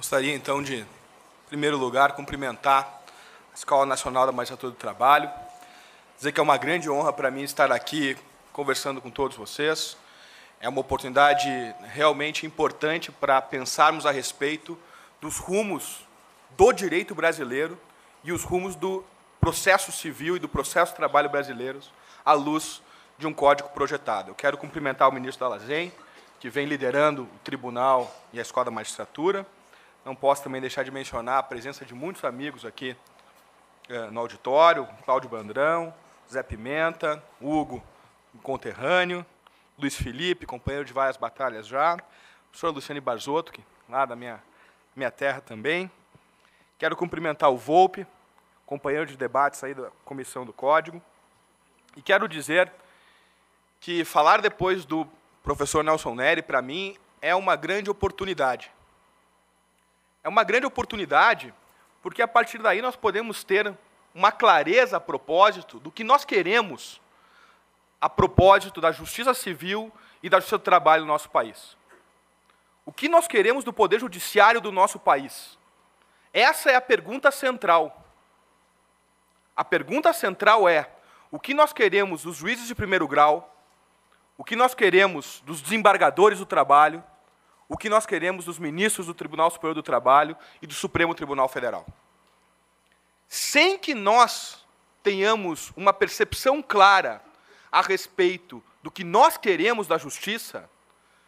Gostaria então de, em primeiro lugar, cumprimentar a Escola Nacional da Magistratura do Trabalho, dizer que é uma grande honra para mim estar aqui conversando com todos vocês. É uma oportunidade realmente importante para pensarmos a respeito dos rumos do direito brasileiro e os rumos do processo civil e do processo de trabalho brasileiros à luz de um código projetado. Eu quero cumprimentar o ministro da Lazen, que vem liderando o tribunal e a escola da magistratura. Não posso também deixar de mencionar a presença de muitos amigos aqui é, no auditório: Cláudio Bandrão, Zé Pimenta, Hugo, conterrâneo, Luiz Felipe, companheiro de várias batalhas já, professor Luciane Barzotto, que lá da minha, minha terra também. Quero cumprimentar o Volpe, companheiro de debates aí da comissão do Código. E quero dizer que falar depois do professor Nelson Nery para mim, é uma grande oportunidade. É uma grande oportunidade, porque a partir daí nós podemos ter uma clareza a propósito do que nós queremos a propósito da justiça civil e da justiça do trabalho no nosso país. O que nós queremos do poder judiciário do nosso país? Essa é a pergunta central. A pergunta central é: o que nós queremos dos juízes de primeiro grau? O que nós queremos dos desembargadores do trabalho? o que nós queremos dos ministros do Tribunal Superior do Trabalho e do Supremo Tribunal Federal. Sem que nós tenhamos uma percepção clara a respeito do que nós queremos da justiça,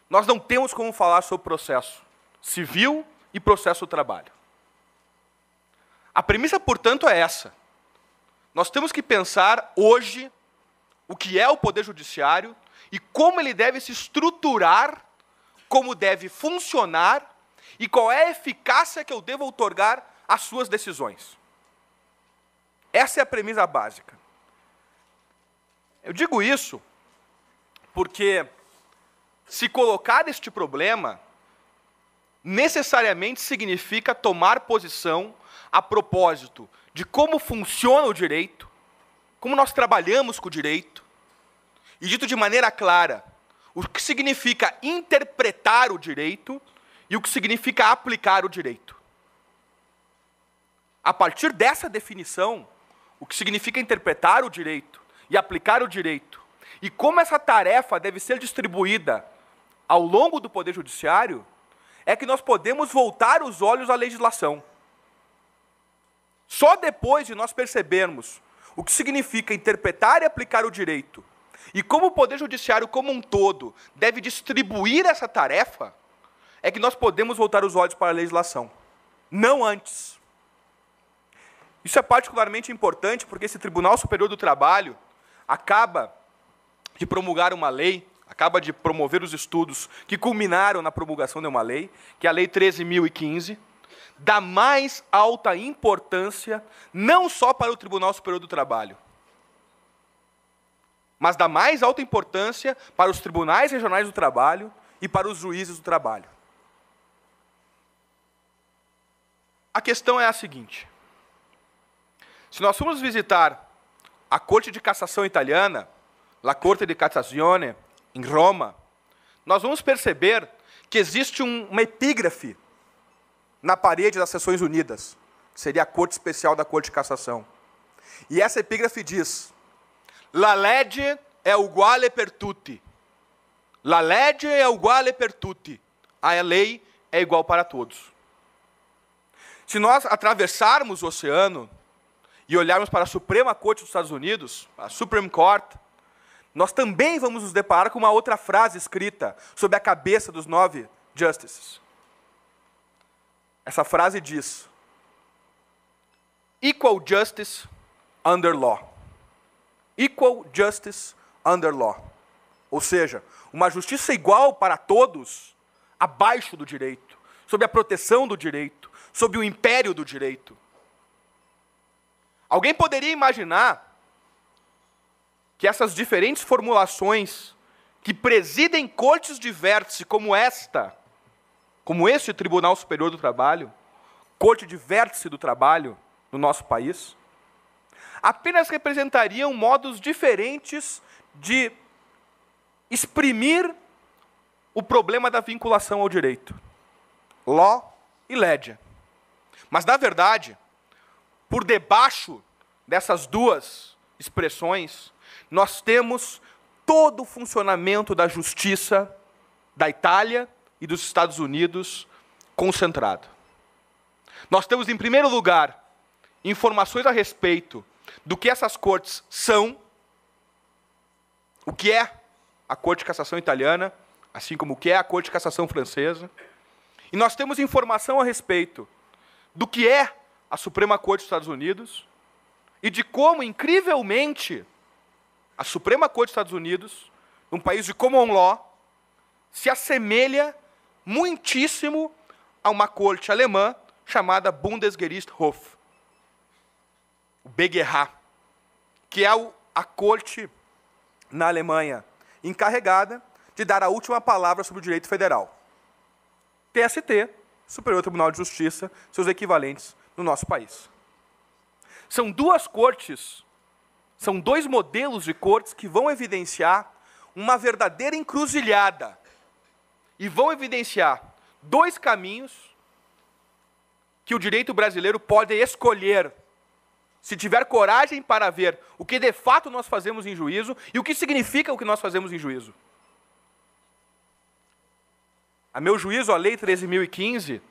nós não temos como falar sobre processo civil e processo do trabalho. A premissa, portanto, é essa. Nós temos que pensar hoje o que é o poder judiciário e como ele deve se estruturar como deve funcionar e qual é a eficácia que eu devo otorgar às suas decisões. Essa é a premissa básica. Eu digo isso porque se colocar este problema necessariamente significa tomar posição a propósito de como funciona o direito, como nós trabalhamos com o direito, e dito de maneira clara, o que significa interpretar o direito e o que significa aplicar o direito. A partir dessa definição, o que significa interpretar o direito e aplicar o direito, e como essa tarefa deve ser distribuída ao longo do Poder Judiciário, é que nós podemos voltar os olhos à legislação. Só depois de nós percebermos o que significa interpretar e aplicar o direito e como o Poder Judiciário como um todo deve distribuir essa tarefa, é que nós podemos voltar os olhos para a legislação. Não antes. Isso é particularmente importante porque esse Tribunal Superior do Trabalho acaba de promulgar uma lei, acaba de promover os estudos que culminaram na promulgação de uma lei, que é a Lei 13.015, da mais alta importância, não só para o Tribunal Superior do Trabalho, mas da mais alta importância para os tribunais regionais do trabalho e para os juízes do trabalho. A questão é a seguinte: se nós formos visitar a Corte de Cassação Italiana, La Corte di Cassazione, em Roma, nós vamos perceber que existe um, uma epígrafe na parede das sessões Unidas, que seria a Corte Especial da Corte de Cassação. E essa epígrafe diz: La legge é uguale per tutti. La legge è uguale per tutti. A lei é igual para todos. Se nós atravessarmos o oceano e olharmos para a Suprema Corte dos Estados Unidos, a Supreme Court, nós também vamos nos deparar com uma outra frase escrita sobre a cabeça dos nove justices. Essa frase diz: Equal justice under law. Equal justice under law. Ou seja, uma justiça igual para todos, abaixo do direito, sob a proteção do direito, sob o império do direito. Alguém poderia imaginar que essas diferentes formulações que presidem cortes de vértice como esta, como este Tribunal Superior do Trabalho, corte de vértice do trabalho no nosso país, apenas representariam modos diferentes de exprimir o problema da vinculação ao direito. Ló e Lédia. Mas, na verdade, por debaixo dessas duas expressões, nós temos todo o funcionamento da justiça da Itália e dos Estados Unidos concentrado. Nós temos, em primeiro lugar, informações a respeito do que essas cortes são, o que é a Corte de Cassação Italiana, assim como o que é a Corte de Cassação Francesa. E nós temos informação a respeito do que é a Suprema Corte dos Estados Unidos e de como, incrivelmente, a Suprema Corte dos Estados Unidos, um país de common law, se assemelha muitíssimo a uma corte alemã chamada Bundesgerichtshof, o Beguerra, que é a corte na Alemanha encarregada de dar a última palavra sobre o direito federal. TST, Superior Tribunal de Justiça, seus equivalentes no nosso país. São duas cortes, são dois modelos de cortes que vão evidenciar uma verdadeira encruzilhada e vão evidenciar dois caminhos que o direito brasileiro pode escolher se tiver coragem para ver o que de fato nós fazemos em juízo e o que significa o que nós fazemos em juízo. A meu juízo, a Lei 13.015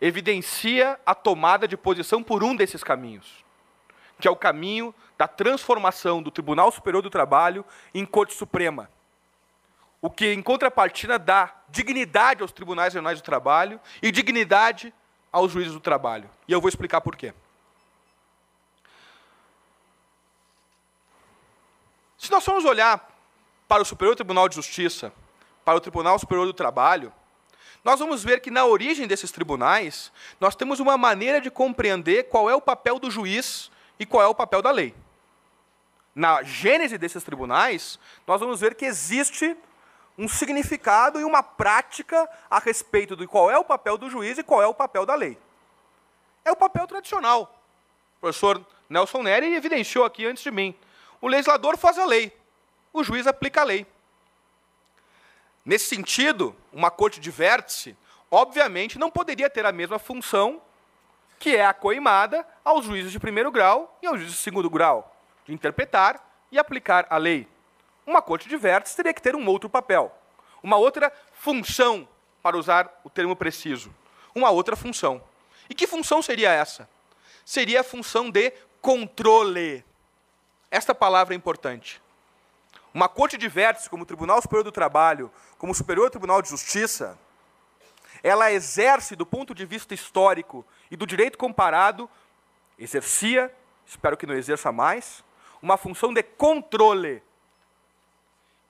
evidencia a tomada de posição por um desses caminhos, que é o caminho da transformação do Tribunal Superior do Trabalho em Corte Suprema. O que, em contrapartida, dá dignidade aos tribunais regionais do trabalho e dignidade aos juízes do trabalho. E eu vou explicar por quê. Se nós formos olhar para o Superior Tribunal de Justiça, para o Tribunal Superior do Trabalho, nós vamos ver que na origem desses tribunais, nós temos uma maneira de compreender qual é o papel do juiz e qual é o papel da lei. Na gênese desses tribunais, nós vamos ver que existe um significado e uma prática a respeito de qual é o papel do juiz e qual é o papel da lei. É o papel tradicional. O professor Nelson Nery evidenciou aqui antes de mim. O legislador faz a lei, o juiz aplica a lei. Nesse sentido, uma corte de vértice, obviamente, não poderia ter a mesma função que é acoimada aos juízes de primeiro grau e aos juízes de segundo grau, de interpretar e aplicar a lei. Uma corte de vértice teria que ter um outro papel, uma outra função, para usar o termo preciso, uma outra função. E que função seria essa? Seria a função de controle. Esta palavra é importante. Uma corte de vértice, como o Tribunal Superior do Trabalho, como o Superior Tribunal de Justiça, ela exerce, do ponto de vista histórico e do direito comparado, exercia, espero que não exerça mais, uma função de controle.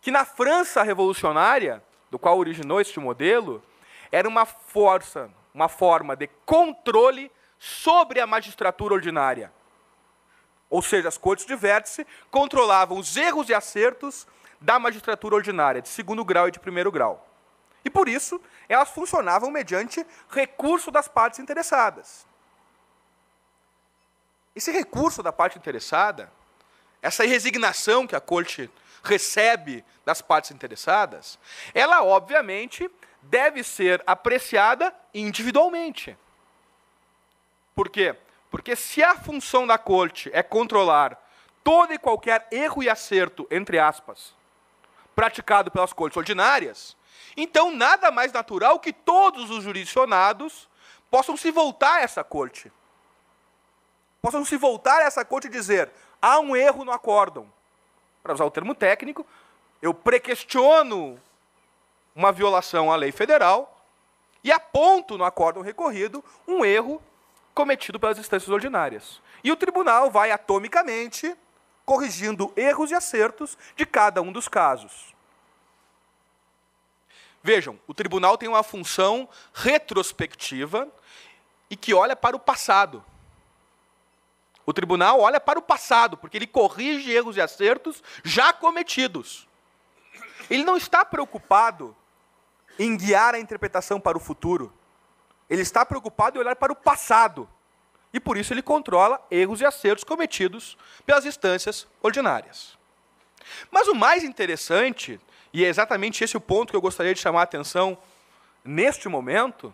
Que na França revolucionária, do qual originou este modelo, era uma força, uma forma de controle sobre a magistratura ordinária ou seja, as cortes de vértice, controlavam os erros e acertos da magistratura ordinária, de segundo grau e de primeiro grau. E por isso, elas funcionavam mediante recurso das partes interessadas. Esse recurso da parte interessada, essa resignação que a corte recebe das partes interessadas, ela obviamente deve ser apreciada individualmente. Por quê? Porque se a função da corte é controlar todo e qualquer erro e acerto, entre aspas, praticado pelas cortes ordinárias, então nada mais natural que todos os jurisdicionados possam se voltar a essa corte. Possam se voltar a essa corte e dizer: há um erro no acórdão. Para usar o termo técnico, eu prequestiono uma violação à lei federal e aponto no acórdão recorrido um erro cometido pelas instâncias ordinárias. E o tribunal vai atomicamente corrigindo erros e acertos de cada um dos casos. Vejam, o tribunal tem uma função retrospectiva e que olha para o passado. O tribunal olha para o passado, porque ele corrige erros e acertos já cometidos. Ele não está preocupado em guiar a interpretação para o futuro. Ele está preocupado em olhar para o passado. E por isso ele controla erros e acertos cometidos pelas instâncias ordinárias. Mas o mais interessante, e é exatamente esse o ponto que eu gostaria de chamar a atenção neste momento,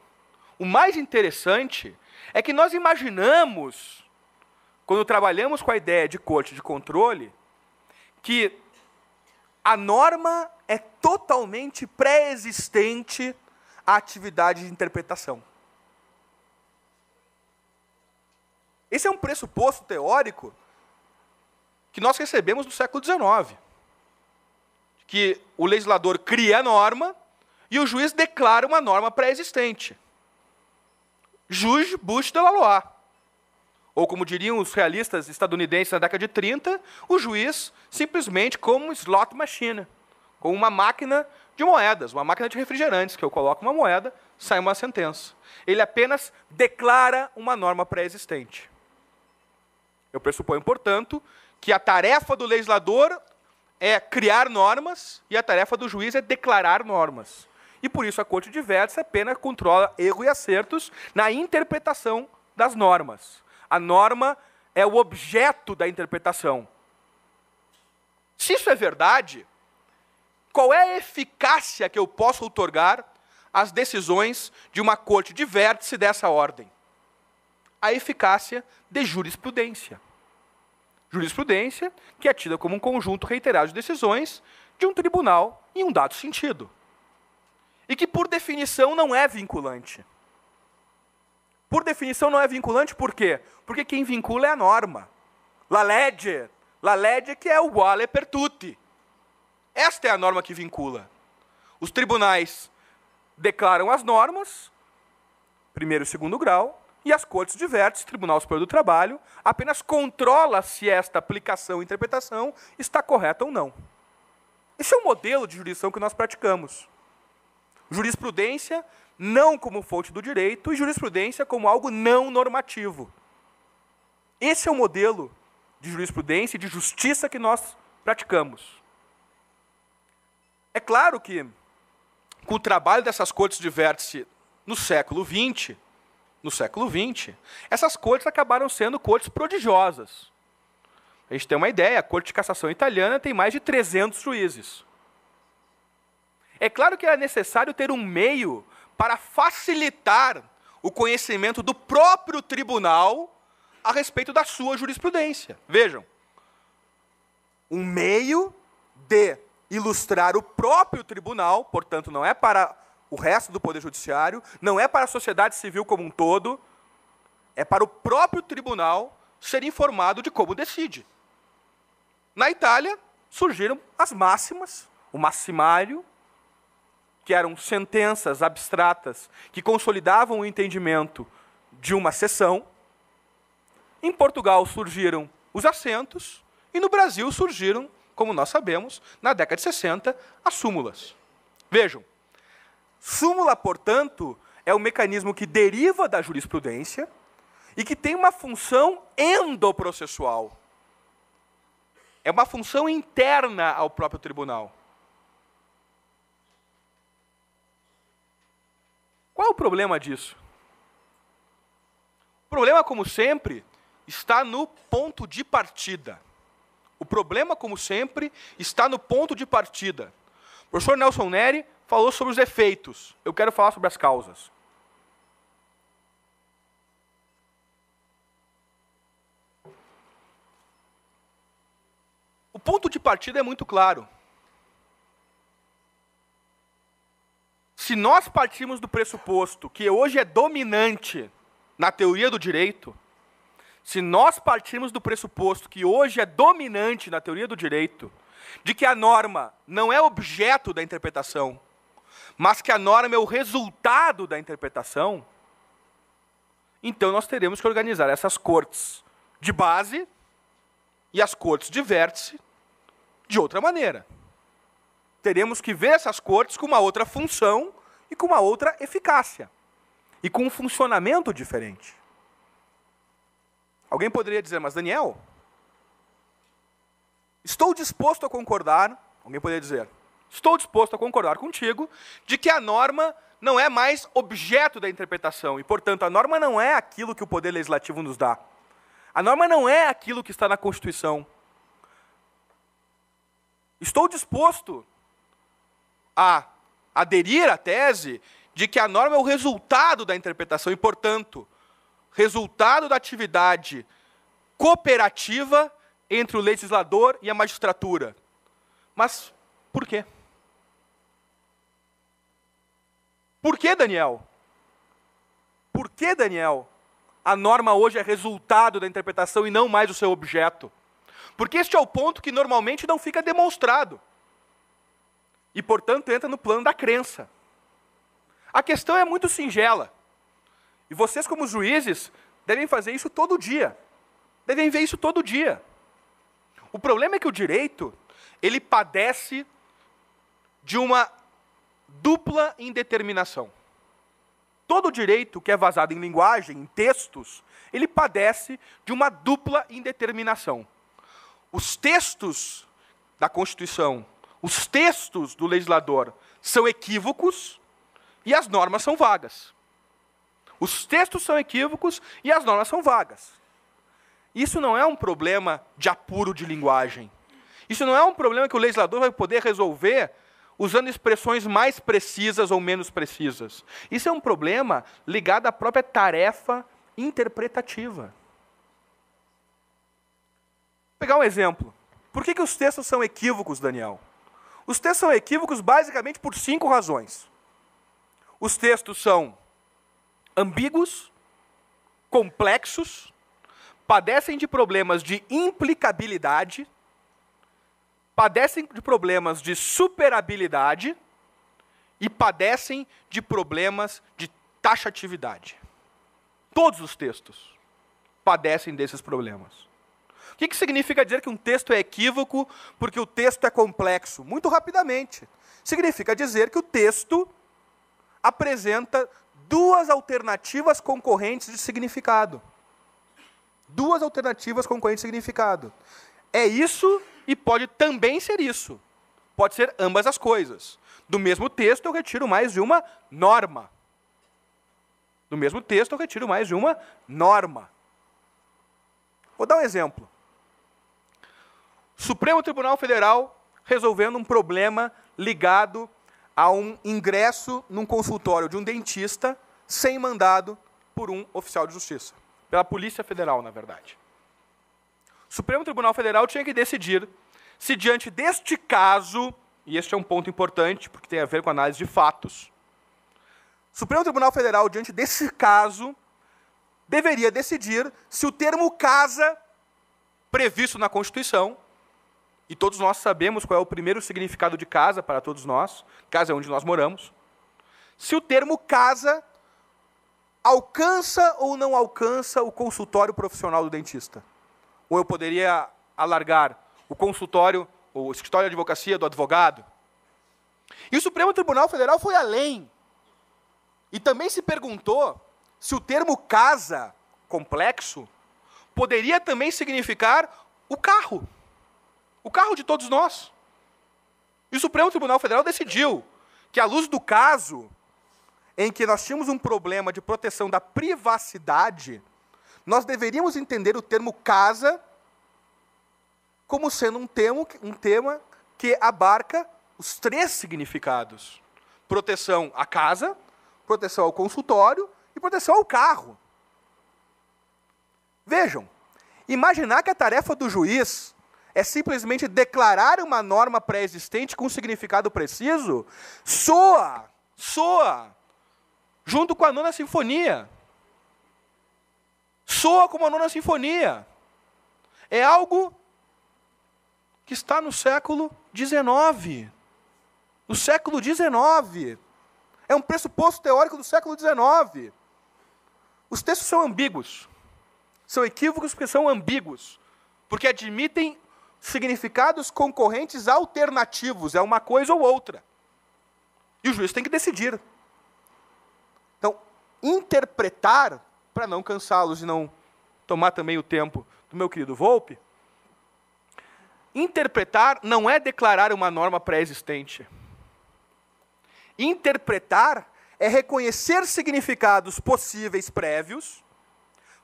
o mais interessante é que nós imaginamos, quando trabalhamos com a ideia de corte de controle, que a norma é totalmente pré-existente à atividade de interpretação. Esse é um pressuposto teórico que nós recebemos no século XIX. Que o legislador cria a norma e o juiz declara uma norma pré-existente. Juge Bush de Lalois. Ou, como diriam os realistas estadunidenses na década de 30, o juiz simplesmente como um slot machine, como uma máquina de moedas, uma máquina de refrigerantes, que eu coloco uma moeda, sai uma sentença. Ele apenas declara uma norma pré-existente. Eu pressuponho, portanto, que a tarefa do legislador é criar normas e a tarefa do juiz é declarar normas. E por isso a corte diversa apenas controla erro e acertos na interpretação das normas. A norma é o objeto da interpretação. Se isso é verdade, qual é a eficácia que eu posso otorgar às decisões de uma corte de vértice dessa ordem? a eficácia de jurisprudência. Jurisprudência, que é tida como um conjunto reiterado de decisões de um tribunal em um dado sentido. E que, por definição, não é vinculante. Por definição, não é vinculante por quê? Porque quem vincula é a norma. La legge. La legge que é o uguale per tutti. Esta é a norma que vincula. Os tribunais declaram as normas, primeiro e segundo grau, e as cortes diversas, Tribunal Superior do Trabalho, apenas controla se esta aplicação e interpretação está correta ou não. Esse é o modelo de jurisdição que nós praticamos. Jurisprudência não como fonte do direito e jurisprudência como algo não normativo. Esse é o modelo de jurisprudência e de justiça que nós praticamos. É claro que, com o trabalho dessas cortes de vértice no século XX, no século XX, essas cortes acabaram sendo cortes prodigiosas. A gente tem uma ideia, a Corte de Cassação italiana tem mais de 300 juízes. É claro que era necessário ter um meio para facilitar o conhecimento do próprio tribunal a respeito da sua jurisprudência. Vejam, um meio de ilustrar o próprio tribunal, portanto, não é para o resto do Poder Judiciário, não é para a sociedade civil como um todo, é para o próprio tribunal ser informado de como decide. Na Itália, surgiram as máximas, o maximário, que eram sentenças abstratas que consolidavam o entendimento de uma sessão. Em Portugal surgiram os assentos e no Brasil surgiram, como nós sabemos, na década de 60, as súmulas. Vejam, Súmula, portanto, é um mecanismo que deriva da jurisprudência e que tem uma função endoprocessual. É uma função interna ao próprio tribunal. Qual é o problema disso? O problema, como sempre, está no ponto de partida. O problema, como sempre, está no ponto de partida. O professor Nelson Neri falou sobre os efeitos. Eu quero falar sobre as causas. O ponto de partida é muito claro. Se nós partirmos do pressuposto que hoje é dominante na teoria do direito, se nós partirmos do pressuposto que hoje é dominante na teoria do direito, de que a norma não é objeto da interpretação, mas que a norma é o resultado da interpretação, então nós teremos que organizar essas cortes de base e as cortes de vértice de outra maneira. Teremos que ver essas cortes com uma outra função e com uma outra eficácia e com um funcionamento diferente. Alguém poderia dizer, mas Daniel, estou disposto a concordar. Alguém poderia dizer, estou disposto a concordar contigo de que a norma não é mais objeto da interpretação e, portanto, a norma não é aquilo que o poder legislativo nos dá. A norma não é aquilo que está na Constituição. Estou disposto a aderir à tese de que a norma é o resultado da interpretação e, portanto, resultado da atividade cooperativa entre o legislador e a magistratura. Mas por quê? Por que, Daniel? Por que, Daniel, a norma hoje é resultado da interpretação e não mais o seu objeto? Porque este é o ponto que normalmente não fica demonstrado. E, portanto, entra no plano da crença. A questão é muito singela. E vocês, como juízes, devem fazer isso todo dia. Devem ver isso todo dia. O problema é que o direito, ele padece de uma dupla indeterminação. Todo direito que é vazado em linguagem, em textos, ele padece de uma dupla indeterminação. Os textos da Constituição, os textos do legislador são equívocos e as normas são vagas. Os textos são equívocos e as normas são vagas. Isso não é um problema de apuro de linguagem. Isso não é um problema que o legislador vai poder resolver usando expressões mais precisas ou menos precisas. Isso é um problema ligado à própria tarefa interpretativa. Vou pegar um exemplo. Por que, que os textos são equívocos, Daniel? Os textos são equívocos basicamente por cinco razões. Os textos são ambíguos, complexos, padecem de problemas de implicabilidade, padecem de problemas de superabilidade e padecem de problemas de taxatividade. Todos os textos padecem desses problemas. O que, que significa dizer que um texto é equívoco porque o texto é complexo? Muito rapidamente. Significa dizer que o texto apresenta duas alternativas concorrentes de significado. Duas alternativas concorrentes de significado é isso e pode também ser isso. Pode ser ambas as coisas. Do mesmo texto eu retiro mais de uma norma. Do mesmo texto eu retiro mais de uma norma. Vou dar um exemplo. Supremo Tribunal Federal resolvendo um problema ligado a um ingresso num consultório de um dentista sem mandado por um oficial de justiça, pela Polícia Federal, na verdade. O Supremo Tribunal Federal tinha que decidir se, diante deste caso, e este é um ponto importante porque tem a ver com análise de fatos, o Supremo Tribunal Federal, diante deste caso, deveria decidir se o termo casa previsto na Constituição, e todos nós sabemos qual é o primeiro significado de casa para todos nós, casa é onde nós moramos, se o termo casa alcança ou não alcança o consultório profissional do dentista ou eu poderia alargar o consultório, o escritório de advocacia do advogado. E o Supremo Tribunal Federal foi além. E também se perguntou se o termo casa complexo poderia também significar o carro. O carro de todos nós. E o Supremo Tribunal Federal decidiu que, à luz do caso, em que nós tínhamos um problema de proteção da privacidade nós deveríamos entender o termo casa como sendo um, um tema que abarca os três significados: proteção à casa, proteção ao consultório e proteção ao carro. Vejam, imaginar que a tarefa do juiz é simplesmente declarar uma norma pré-existente com um significado preciso, soa, soa, junto com a nona sinfonia. Soa como a nona sinfonia. É algo que está no século XIX. No século XIX. É um pressuposto teórico do século XIX. Os textos são ambíguos. São equívocos porque são ambíguos. Porque admitem significados concorrentes alternativos. É uma coisa ou outra. E o juiz tem que decidir. Então, interpretar para não cansá-los e não tomar também o tempo do meu querido Volpe, interpretar não é declarar uma norma pré-existente. Interpretar é reconhecer significados possíveis prévios,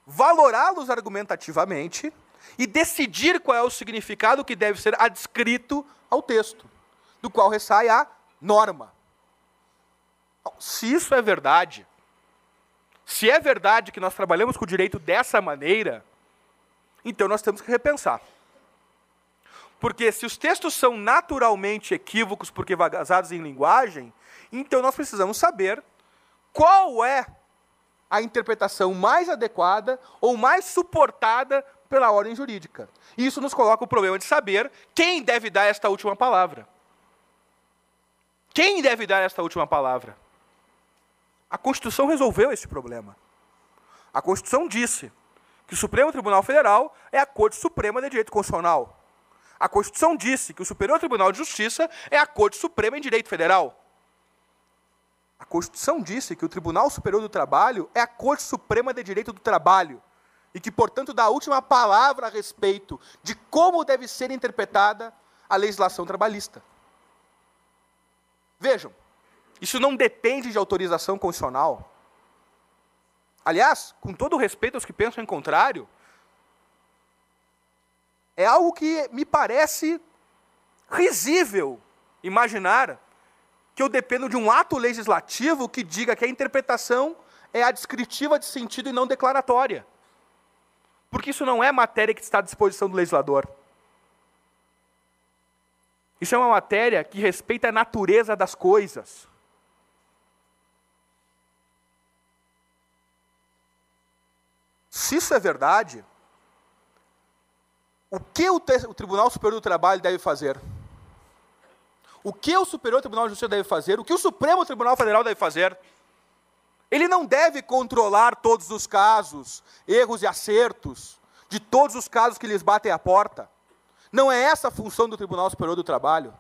valorá-los argumentativamente e decidir qual é o significado que deve ser adscrito ao texto, do qual ressai a norma. Se isso é verdade, se é verdade que nós trabalhamos com o direito dessa maneira, então nós temos que repensar. Porque se os textos são naturalmente equívocos porque vazados em linguagem, então nós precisamos saber qual é a interpretação mais adequada ou mais suportada pela ordem jurídica. Isso nos coloca o problema de saber quem deve dar esta última palavra. Quem deve dar esta última palavra? A Constituição resolveu esse problema. A Constituição disse que o Supremo Tribunal Federal é a Corte Suprema de Direito Constitucional. A Constituição disse que o Superior Tribunal de Justiça é a Corte Suprema em Direito Federal. A Constituição disse que o Tribunal Superior do Trabalho é a Corte Suprema de Direito do Trabalho e que, portanto, dá a última palavra a respeito de como deve ser interpretada a legislação trabalhista. Vejam, isso não depende de autorização constitucional. Aliás, com todo respeito aos que pensam em contrário, é algo que me parece risível imaginar que eu dependo de um ato legislativo que diga que a interpretação é a descritiva de sentido e não declaratória. Porque isso não é matéria que está à disposição do legislador. Isso é uma matéria que respeita a natureza das coisas. Se isso é verdade, o que o, o Tribunal Superior do Trabalho deve fazer? O que o Superior Tribunal de Justiça deve fazer? O que o Supremo Tribunal Federal deve fazer? Ele não deve controlar todos os casos, erros e acertos, de todos os casos que lhes batem à porta. Não é essa a função do Tribunal Superior do Trabalho.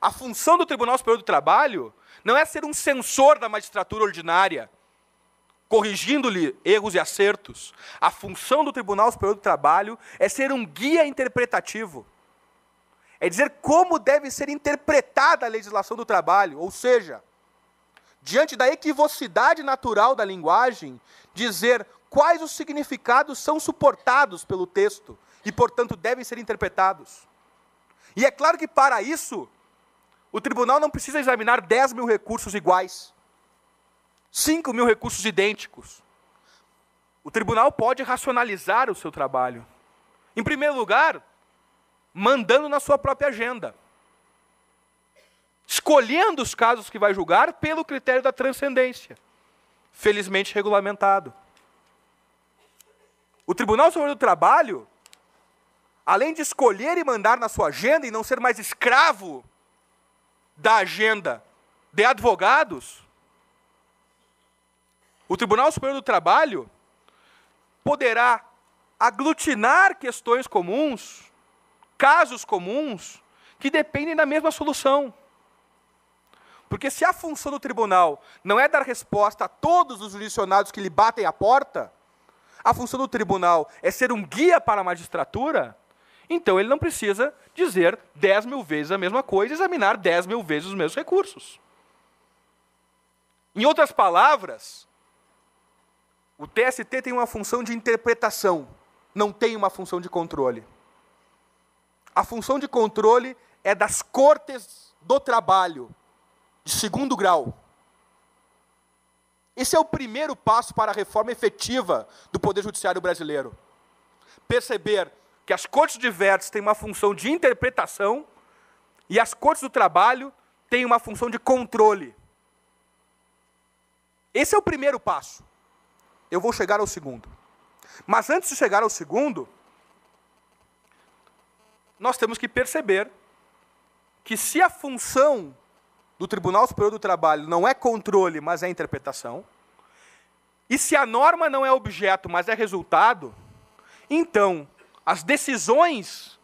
A função do Tribunal Superior do Trabalho não é ser um censor da magistratura ordinária, corrigindo-lhe erros e acertos. A função do Tribunal Superior do Trabalho é ser um guia interpretativo. É dizer como deve ser interpretada a legislação do trabalho, ou seja, diante da equivocidade natural da linguagem, dizer quais os significados são suportados pelo texto e, portanto, devem ser interpretados. E é claro que, para isso, o tribunal não precisa examinar 10 mil recursos iguais. 5 mil recursos idênticos. O tribunal pode racionalizar o seu trabalho. Em primeiro lugar, mandando na sua própria agenda. Escolhendo os casos que vai julgar pelo critério da transcendência, felizmente regulamentado. O Tribunal Superior do Trabalho, além de escolher e mandar na sua agenda e não ser mais escravo da agenda de advogados, o Tribunal Superior do Trabalho poderá aglutinar questões comuns, casos comuns, que dependem da mesma solução. Porque se a função do tribunal não é dar resposta a todos os jurisdicionados que lhe batem à porta, a função do tribunal é ser um guia para a magistratura, então ele não precisa dizer dez mil vezes a mesma coisa, examinar dez mil vezes os mesmos recursos. Em outras palavras, o TST tem uma função de interpretação, não tem uma função de controle. A função de controle é das cortes do trabalho, de segundo grau. Esse é o primeiro passo para a reforma efetiva do Poder Judiciário brasileiro. Perceber que as cortes diversas têm uma função de interpretação e as cortes do trabalho têm uma função de controle. Esse é o primeiro passo. Eu vou chegar ao segundo. Mas antes de chegar ao segundo, nós temos que perceber que se a função do Tribunal Superior do Trabalho não é controle, mas é interpretação, e se a norma não é objeto, mas é resultado, então as decisões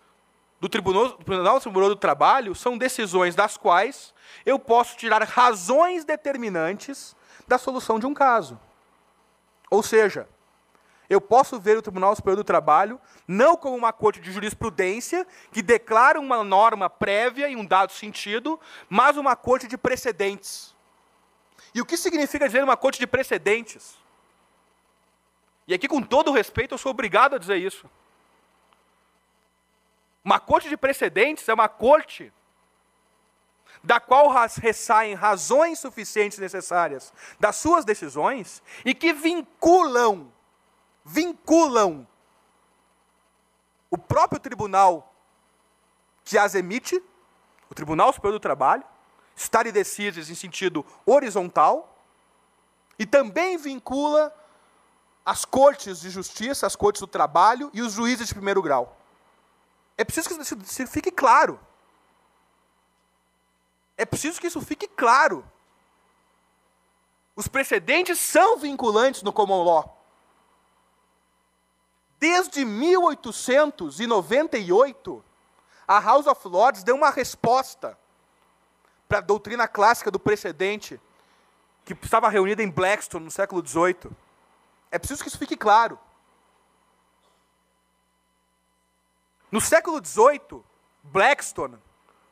do Tribunal, Tribunal Superior do Trabalho são decisões das quais eu posso tirar razões determinantes da solução de um caso. Ou seja, eu posso ver o Tribunal Superior do Trabalho não como uma corte de jurisprudência que declara uma norma prévia em um dado sentido, mas uma corte de precedentes. E o que significa dizer uma corte de precedentes? E aqui, com todo o respeito, eu sou obrigado a dizer isso. Uma corte de precedentes é uma corte da qual ressaem razões suficientes necessárias das suas decisões e que vinculam, vinculam o próprio tribunal que as emite, o Tribunal Superior do Trabalho, estar e decides em sentido horizontal, e também vincula as cortes de justiça, as cortes do trabalho e os juízes de primeiro grau. É preciso que isso fique claro. É preciso que isso fique claro. Os precedentes são vinculantes no common law. Desde 1898, a House of Lords deu uma resposta para a doutrina clássica do precedente, que estava reunida em Blackstone no século XVIII. É preciso que isso fique claro. No século XVIII, Blackstone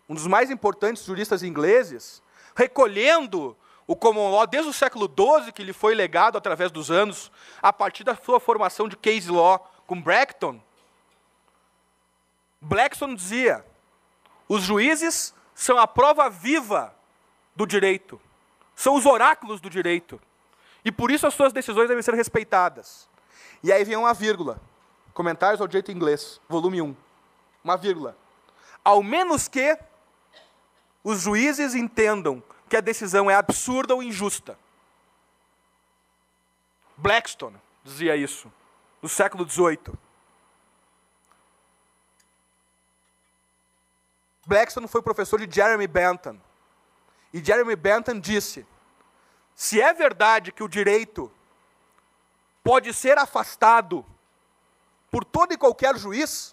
um dos mais importantes juristas ingleses, recolhendo o common law desde o século XII, que lhe foi legado através dos anos, a partir da sua formação de case law com Blackstone Blackstone dizia: os juízes são a prova viva do direito, são os oráculos do direito, e por isso as suas decisões devem ser respeitadas. E aí vem uma vírgula. Comentários ao Direito Inglês, volume 1. Uma vírgula. Ao menos que os juízes entendam que a decisão é absurda ou injusta. Blackstone dizia isso, no século XVIII. Blackstone foi professor de Jeremy Bentham. E Jeremy Bentham disse: se é verdade que o direito pode ser afastado por todo e qualquer juiz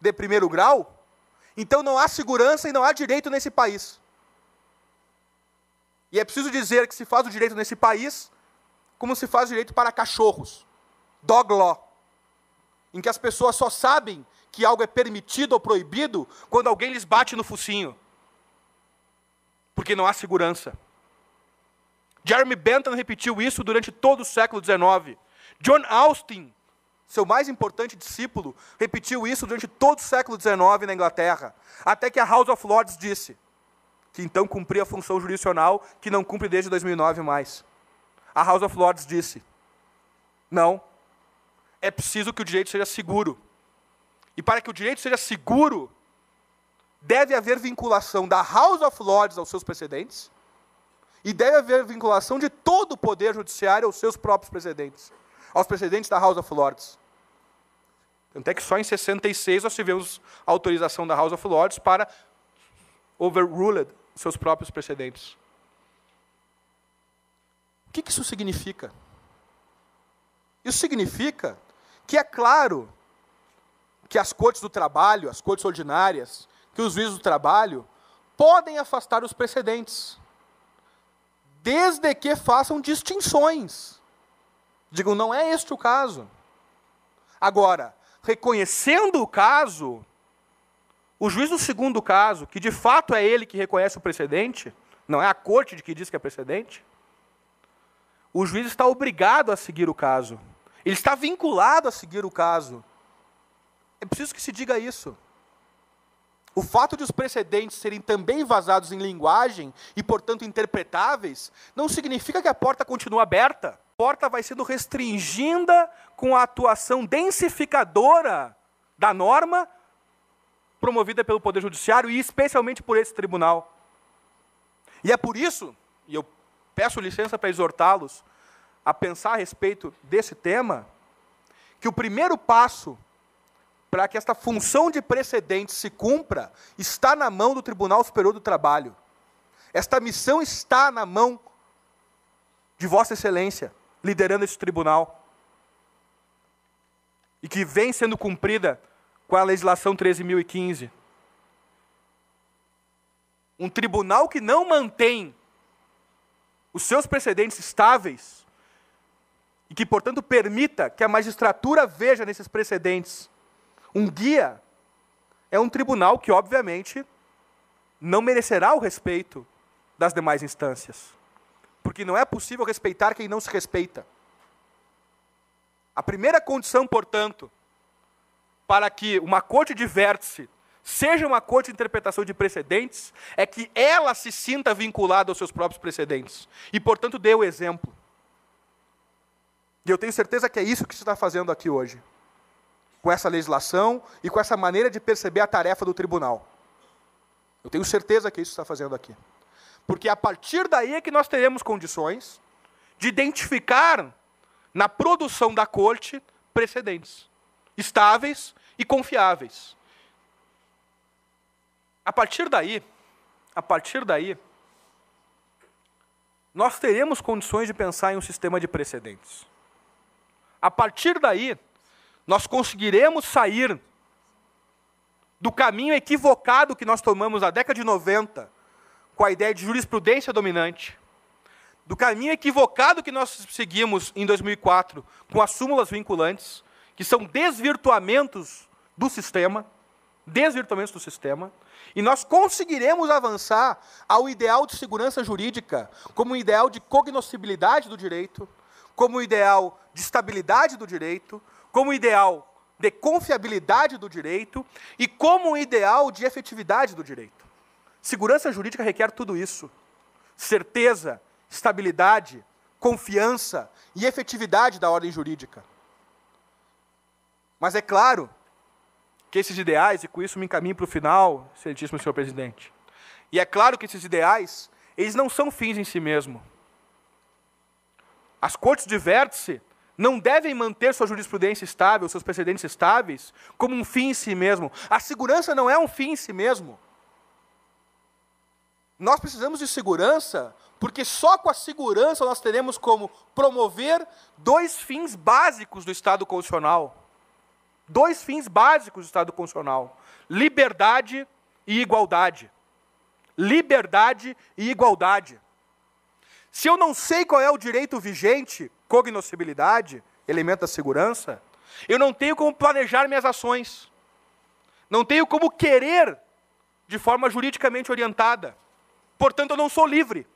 de primeiro grau, então não há segurança e não há direito nesse país. E é preciso dizer que se faz o direito nesse país como se faz o direito para cachorros, dog law, em que as pessoas só sabem que algo é permitido ou proibido quando alguém lhes bate no focinho, porque não há segurança. Jeremy Bentham repetiu isso durante todo o século XIX. John Austin seu mais importante discípulo, repetiu isso durante todo o século XIX na Inglaterra, até que a House of Lords disse que então cumpria a função jurisdicional que não cumpre desde 2009 mais. A House of Lords disse: não, é preciso que o direito seja seguro. E para que o direito seja seguro, deve haver vinculação da House of Lords aos seus precedentes e deve haver vinculação de todo o poder judiciário aos seus próprios precedentes aos precedentes da House of Lords. Tanto é que só em 66 nós tivemos autorização da House of Lords para overruled seus próprios precedentes. O que isso significa? Isso significa que é claro que as cortes do trabalho, as cortes ordinárias, que os juízes do trabalho podem afastar os precedentes, desde que façam distinções Digo, não é este o caso. Agora, reconhecendo o caso, o juiz do segundo caso, que de fato é ele que reconhece o precedente, não é a corte de que diz que é precedente, o juiz está obrigado a seguir o caso. Ele está vinculado a seguir o caso. É preciso que se diga isso. O fato de os precedentes serem também vazados em linguagem e, portanto, interpretáveis, não significa que a porta continua aberta porta vai sendo restringida com a atuação densificadora da norma promovida pelo Poder Judiciário e especialmente por esse tribunal. E é por isso, e eu peço licença para exortá-los a pensar a respeito desse tema, que o primeiro passo para que esta função de precedente se cumpra está na mão do Tribunal Superior do Trabalho. Esta missão está na mão de Vossa Excelência liderando esse tribunal e que vem sendo cumprida com a legislação 13.015. Um tribunal que não mantém os seus precedentes estáveis e que, portanto, permita que a magistratura veja nesses precedentes um guia, é um tribunal que, obviamente, não merecerá o respeito das demais instâncias. Porque não é possível respeitar quem não se respeita. A primeira condição, portanto, para que uma corte de vértice seja uma corte de interpretação de precedentes, é que ela se sinta vinculada aos seus próprios precedentes. E, portanto, dê o exemplo. E eu tenho certeza que é isso que se está fazendo aqui hoje. Com essa legislação e com essa maneira de perceber a tarefa do tribunal. Eu tenho certeza que é isso que está fazendo aqui. Porque a partir daí é que nós teremos condições de identificar na produção da corte precedentes estáveis e confiáveis. A partir daí, a partir daí, nós teremos condições de pensar em um sistema de precedentes. A partir daí, nós conseguiremos sair do caminho equivocado que nós tomamos na década de 90 com a ideia de jurisprudência dominante, do caminho equivocado que nós seguimos em 2004 com as súmulas vinculantes, que são desvirtuamentos do sistema, desvirtuamentos do sistema, e nós conseguiremos avançar ao ideal de segurança jurídica, como um ideal de cognoscibilidade do direito, como um ideal de estabilidade do direito, como um ideal de confiabilidade do direito e como um ideal de efetividade do direito. Segurança jurídica requer tudo isso: certeza, estabilidade, confiança e efetividade da ordem jurídica. Mas é claro que esses ideais, e com isso me encaminho para o final, excelentíssimo senhor presidente, e é claro que esses ideais, eles não são fins em si mesmo. As cortes de vértice não devem manter sua jurisprudência estável, seus precedentes estáveis, como um fim em si mesmo. A segurança não é um fim em si mesmo. Nós precisamos de segurança, porque só com a segurança nós teremos como promover dois fins básicos do Estado constitucional. Dois fins básicos do Estado constitucional: liberdade e igualdade. Liberdade e igualdade. Se eu não sei qual é o direito vigente, cognoscibilidade, elemento da segurança, eu não tenho como planejar minhas ações. Não tenho como querer de forma juridicamente orientada portanto eu não sou livre.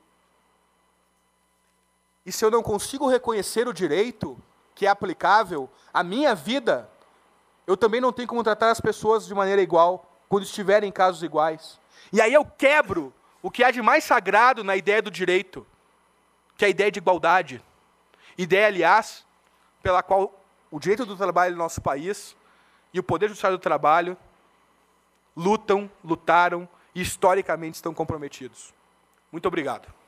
E se eu não consigo reconhecer o direito que é aplicável à minha vida, eu também não tenho como tratar as pessoas de maneira igual, quando estiverem em casos iguais. E aí eu quebro o que há de mais sagrado na ideia do direito, que é a ideia de igualdade. Ideia, aliás, pela qual o direito do trabalho do nosso país e o poder judiciário do trabalho lutam, lutaram historicamente estão comprometidos. Muito obrigado.